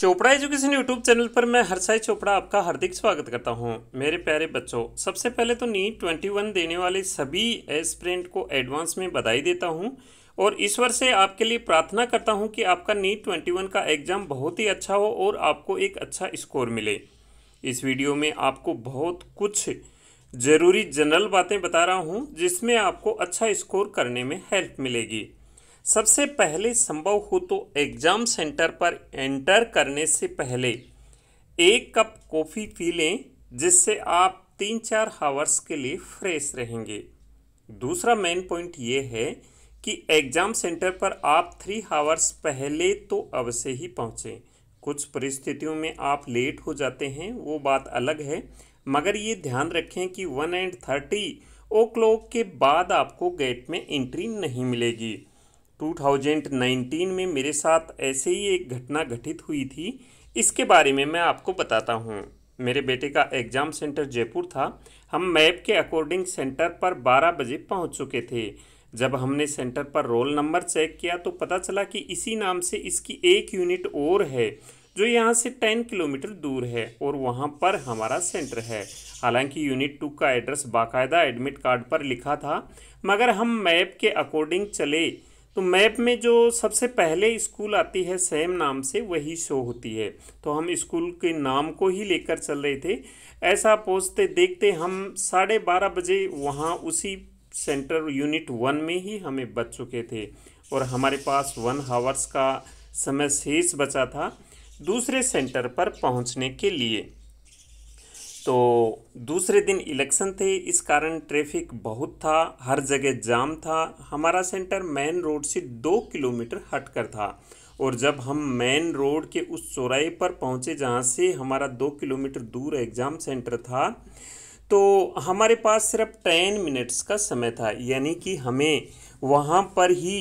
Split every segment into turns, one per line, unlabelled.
Chopra education YouTube channel पर मैं हरसाई चोपड़ा आपका हार्दिक स्वागत करता हूं मेरे प्यारे बच्चों सबसे पहले तो नीट 21 देने वाले सभी एस्पिरेंट को एडवांस में बधाई देता हूं और ईश्वर से आपके लिए प्रार्थना करता हूं कि आपका नीट 21 का एग्ज़ाम बहुत ही अच्छा हो और आपको एक अच्छा स्कोर मिले इस वीडियो में आपको बहुत कुछ ज़रूरी जनरल बातें बता रहा हूँ जिसमें आपको अच्छा स्कोर करने में हेल्प मिलेगी सबसे पहले संभव हो तो एग्ज़ाम सेंटर पर एंटर करने से पहले एक कप कॉफ़ी पी लें जिससे आप तीन चार हावर्स के लिए फ्रेश रहेंगे दूसरा मेन पॉइंट ये है कि एग्ज़ाम सेंटर पर आप थ्री हावर्स पहले तो अवश्य ही पहुँचें कुछ परिस्थितियों में आप लेट हो जाते हैं वो बात अलग है मगर ये ध्यान रखें कि one and thirty o'clock के बाद आपको गेट में एंट्री नहीं मिलेगी 2019 में मेरे साथ ऐसे ही एक घटना घटित हुई थी इसके बारे में मैं आपको बताता हूँ मेरे बेटे का एग्ज़ाम सेंटर जयपुर था हम मैप के अकॉर्डिंग सेंटर पर 12 बजे पहुँच चुके थे जब हमने सेंटर पर रोल नंबर चेक किया तो पता चला कि इसी नाम से इसकी एक यूनिट और है जो यहाँ से टेन किलोमीटर दूर है और वहाँ पर हमारा सेंटर है हालांकि यूनिट टू का एड्रेस बाकायदा एडमिट कार्ड पर लिखा था मगर हम मैप के अकॉर्डिंग चले तो मैप में जो सबसे पहले स्कूल आती है सेम नाम से वही शो होती है तो हम स्कूल के नाम को ही लेकर चल रहे थे ऐसा पहुँचते देखते हम साढ़े बारह बजे वहाँ उसी सेंटर यूनिट वन में ही हमें बच चुके थे और हमारे पास वन हावर्स का समय शेष बचा था दूसरे सेंटर पर पहुँचने के लिए तो दूसरे दिन इलेक्शन थे इस कारण ट्रैफिक बहुत था हर जगह जाम था हमारा सेंटर मेन रोड से दो किलोमीटर हटकर था और जब हम मेन रोड के उस चौराहे पर पहुंचे जहां से हमारा दो किलोमीटर दूर एग्ज़ाम सेंटर था तो हमारे पास सिर्फ टेन मिनट्स का समय था यानी कि हमें वहां पर ही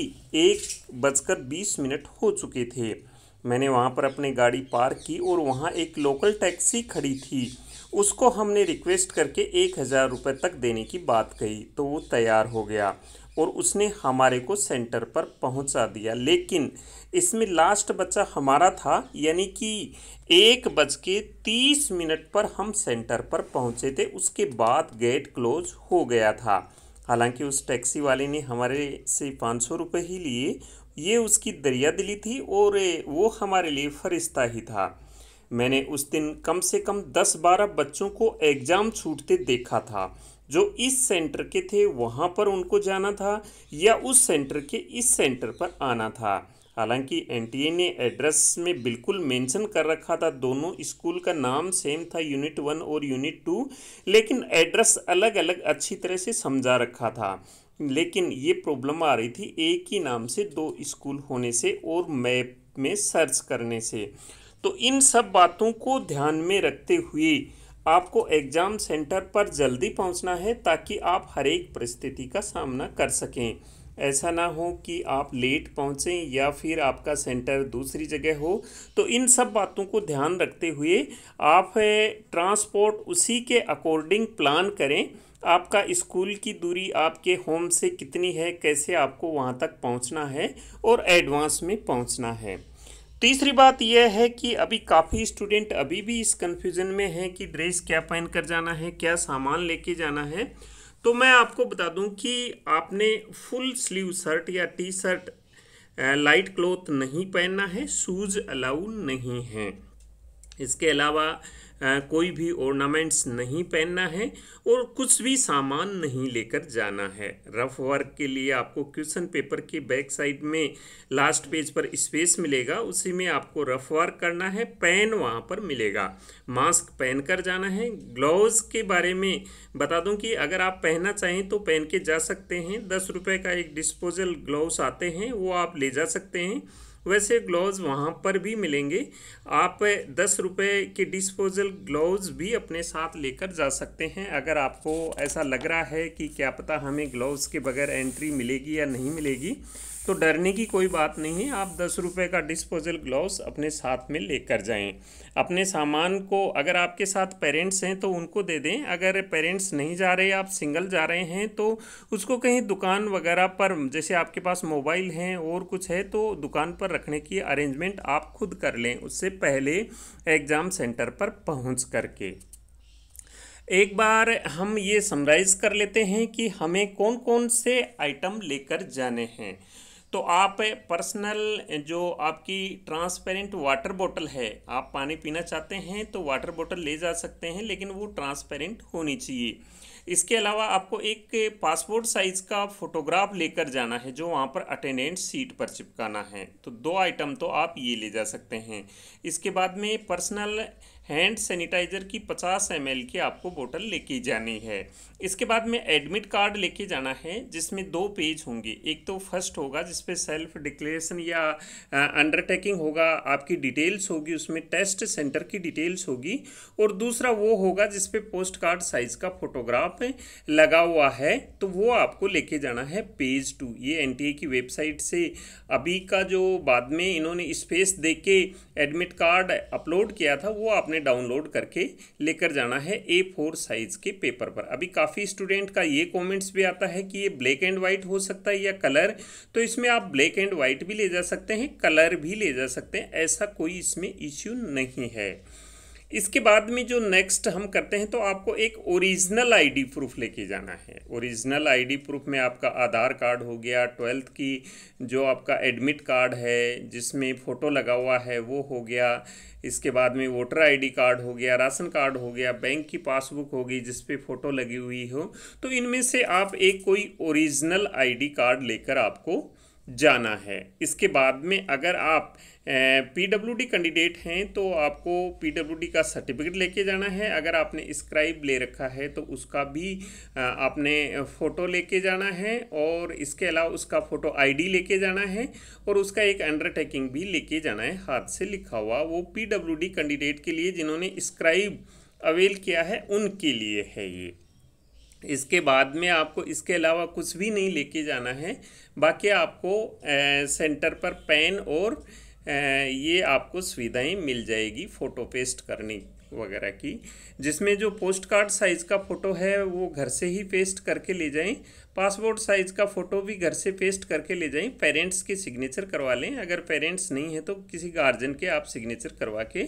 एक बजकर बीस मिनट हो चुके थे मैंने वहां पर अपनी गाड़ी पार्क की और वहां एक लोकल टैक्सी खड़ी थी उसको हमने रिक्वेस्ट करके एक हज़ार रुपये तक देने की बात कही तो वो तैयार हो गया और उसने हमारे को सेंटर पर पहुंचा दिया लेकिन इसमें लास्ट बच्चा हमारा था यानी कि एक बज के तीस मिनट पर हम सेंटर पर पहुंचे थे उसके बाद गेट क्लोज हो गया था हालांकि उस टैक्सी वाले ने हमारे से पाँच सौ रुपये ही लिए ये उसकी दरिया दिली थी और वो हमारे लिए फरिश्ता ही था मैंने उस दिन कम से कम दस बारह बच्चों को एग्ज़ाम छूटते देखा था जो इस सेंटर के थे वहाँ पर उनको जाना था या उस सेंटर के इस सेंटर पर आना था हालांकि एन ने एड्रेस में बिल्कुल मेंशन कर रखा था दोनों स्कूल का नाम सेम था यूनिट वन और यूनिट टू लेकिन एड्रेस अलग अलग अच्छी तरह से समझा रखा था लेकिन ये प्रॉब्लम आ रही थी एक ही नाम से दो स्कूल होने से और मैप में सर्च करने से तो इन सब बातों को ध्यान में रखते हुए आपको एग्ज़ाम सेंटर पर जल्दी पहुंचना है ताकि आप हर एक परिस्थिति का सामना कर सकें ऐसा ना हो कि आप लेट पहुंचें या फिर आपका सेंटर दूसरी जगह हो तो इन सब बातों को ध्यान रखते हुए आप ट्रांसपोर्ट उसी के अकॉर्डिंग प्लान करें आपका स्कूल की दूरी आपके होम से कितनी है कैसे आपको वहाँ तक पहुँचना है और एडवांस में पहुँचना है तीसरी बात यह है कि अभी काफ़ी स्टूडेंट अभी भी इस कन्फ्यूज़न में हैं कि ड्रेस क्या पहन कर जाना है क्या सामान लेके जाना है तो मैं आपको बता दूं कि आपने फुल स्लीव शर्ट या टी शर्ट लाइट क्लोथ नहीं पहनना है शूज़ अलाउ नहीं हैं इसके अलावा कोई भी ऑर्नामेंट्स नहीं पहनना है और कुछ भी सामान नहीं लेकर जाना है रफ वर्क के लिए आपको क्वेश्चन पेपर के बैक साइड में लास्ट पेज पर स्पेस मिलेगा उसी में आपको रफ वर्क करना है पेन वहाँ पर मिलेगा मास्क पहन कर जाना है ग्लोव्स के बारे में बता दूं कि अगर आप पहनना चाहें तो पहन के जा सकते हैं दस रुपये का एक डिस्पोजल ग्लोव्स आते हैं वो आप ले जा सकते हैं वैसे ग्लोव वहाँ पर भी मिलेंगे आप दस रुपये के डिस्पोजल ग्लोव्स भी अपने साथ लेकर जा सकते हैं अगर आपको ऐसा लग रहा है कि क्या पता हमें ग्लोव्स के बगैर एंट्री मिलेगी या नहीं मिलेगी तो डरने की कोई बात नहीं है आप दस रुपये का डिस्पोजल ग्लव्स अपने साथ में लेकर जाएं अपने सामान को अगर आपके साथ पेरेंट्स हैं तो उनको दे दें अगर पेरेंट्स नहीं जा रहे आप सिंगल जा रहे हैं तो उसको कहीं दुकान वगैरह पर जैसे आपके पास मोबाइल हैं और कुछ है तो दुकान पर रखने की अरेंजमेंट आप खुद कर लें उससे पहले एग्ज़ाम सेंटर पर पहुँच करके एक बार हम ये समराइज़ कर लेते हैं कि हमें कौन कौन से आइटम लेकर जाने हैं तो आप पर्सनल जो आपकी ट्रांसपेरेंट वाटर बोतल है आप पानी पीना चाहते हैं तो वाटर बोतल ले जा सकते हैं लेकिन वो ट्रांसपेरेंट होनी चाहिए इसके अलावा आपको एक पासपोर्ट साइज़ का फ़ोटोग्राफ लेकर जाना है जो वहाँ पर अटेंडेंट सीट पर चिपकाना है तो दो आइटम तो आप ये ले जा सकते हैं इसके बाद में पर्सनल हैंड सैनिटाइज़र की 50 एम की आपको बोतल लेके जानी है इसके बाद में एडमिट कार्ड लेके जाना है जिसमें दो पेज होंगे एक तो फर्स्ट होगा जिसपे सेल्फ डिक्लेरेशन या अंडरटेकिंग होगा आपकी डिटेल्स होगी उसमें टेस्ट सेंटर की डिटेल्स होगी और दूसरा वो होगा जिसपे पोस्ट कार्ड साइज़ का फ़ोटोग्राफ लगा हुआ है तो वो आपको लेके जाना है पेज टू ये एन की वेबसाइट से अभी का जो बाद में इन्होंने स्पेस दे के एडमिट कार्ड अपलोड किया था वो आपने डाउनलोड करके लेकर जाना है ए फोर साइज़ के पेपर पर अभी काफ़ी स्टूडेंट का ये कॉमेंट्स भी आता है कि ये ब्लैक एंड वाइट हो सकता है या कलर तो इसमें आप ब्लैक एंड वाइट भी ले जा सकते हैं कलर भी ले जा सकते हैं ऐसा कोई इसमें इश्यू नहीं है इसके बाद में जो नेक्स्ट हम करते हैं तो आपको एक ओरिजिनल आईडी प्रूफ लेके जाना है ओरिजिनल आईडी प्रूफ में आपका आधार कार्ड हो गया ट्वेल्थ की जो आपका एडमिट कार्ड है जिसमें फ़ोटो लगा हुआ है वो हो गया इसके बाद में वोटर आईडी कार्ड हो गया राशन कार्ड हो गया बैंक की पासबुक होगी जिस जिसपे फ़ोटो लगी हुई हो तो इनमें से आप एक कोई ओरिजिनल आई कार्ड लेकर आपको जाना है इसके बाद में अगर आप पी डब्ल्यू डी कैंडिडेट हैं तो आपको पी डब्ल्यू डी का सर्टिफिकेट लेके जाना है अगर आपने स्क्राइब ले रखा है तो उसका भी आपने फ़ोटो लेके जाना है और इसके अलावा उसका फ़ोटो आईडी लेके जाना है और उसका एक अंडरटेकिंग भी लेके जाना है हाथ से लिखा हुआ वो पी डब्ल्यू डी कैंडिडेट के लिए जिन्होंने स्क्राइब अवेल किया है उनके लिए है ये इसके बाद में आपको इसके अलावा कुछ भी नहीं लेके जाना है बाकी आपको ए, सेंटर पर पेन और ए, ये आपको सुविधाएं मिल जाएगी फ़ोटो पेस्ट करने वगैरह की जिसमें जो पोस्ट कार्ड साइज़ का फ़ोटो है वो घर से ही पेस्ट करके ले जाएं पासपोर्ट साइज़ का फ़ोटो भी घर से पेस्ट करके ले जाएं पेरेंट्स के सिग्नेचर करवा लें अगर पेरेंट्स नहीं है तो किसी गार्जियन के आप सिग्नेचर करवा के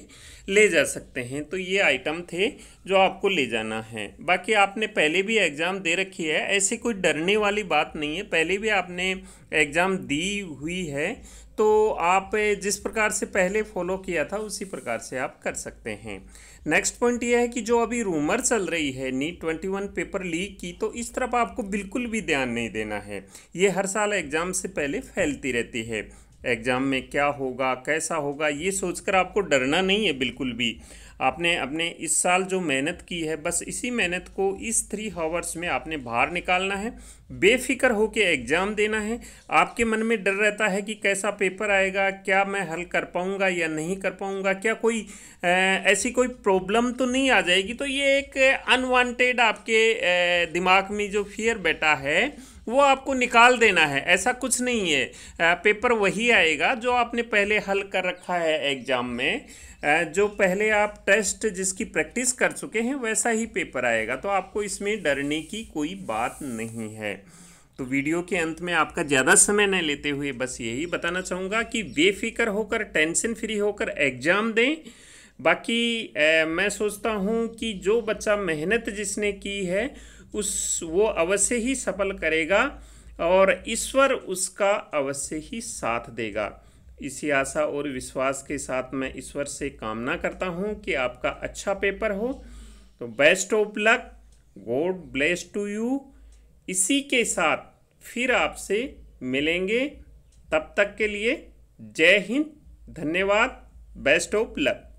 ले जा सकते हैं तो ये आइटम थे जो आपको ले जाना है बाकी आपने पहले भी एग्ज़ाम दे रखी है ऐसे कोई डरने वाली बात नहीं है पहले भी आपने एग्ज़ाम दी हुई है तो आप जिस प्रकार से पहले फॉलो किया था उसी प्रकार से आप कर सकते हैं नेक्स्ट पॉइंट ये है कि जो अभी रूमर चल रही है NEET twenty one paper leak की तो इस तरफ आपको बिल्कुल भी ध्यान नहीं देना है ये हर साल एग्ज़ाम से पहले फैलती रहती है एग्ज़ाम में क्या होगा कैसा होगा ये सोचकर आपको डरना नहीं है बिल्कुल भी आपने अपने इस साल जो मेहनत की है बस इसी मेहनत को इस थ्री हावर्स में आपने बाहर निकालना है बेफिक्र होकर एग्ज़ाम देना है आपके मन में डर रहता है कि कैसा पेपर आएगा क्या मैं हल कर पाऊँगा या नहीं कर पाऊँगा क्या कोई ऐसी कोई प्रॉब्लम तो नहीं आ जाएगी तो ये एक अनवांटेड आपके दिमाग में जो फियर बैठा है वो आपको निकाल देना है ऐसा कुछ नहीं है पेपर वही आएगा जो आपने पहले हल कर रखा है एग्ज़ाम में जो पहले आप टेस्ट जिसकी प्रैक्टिस कर चुके हैं वैसा ही पेपर आएगा तो आपको इसमें डरने की कोई बात नहीं है तो वीडियो के अंत में आपका ज़्यादा समय न लेते हुए बस यही बताना चाहूँगा कि बेफिक्र होकर टेंशन फ्री होकर एग्ज़ाम दें बाकी ए, मैं सोचता हूँ कि जो बच्चा मेहनत जिसने की है उस वो अवश्य ही सफल करेगा और ईश्वर उसका अवश्य ही साथ देगा इसी आशा और विश्वास के साथ मैं ईश्वर से कामना करता हूँ कि आपका अच्छा पेपर हो तो best of luck God bless to you इसी के साथ फिर आपसे मिलेंगे तब तक के लिए जय हिंद धन्यवाद बेस्ट ऑफ लक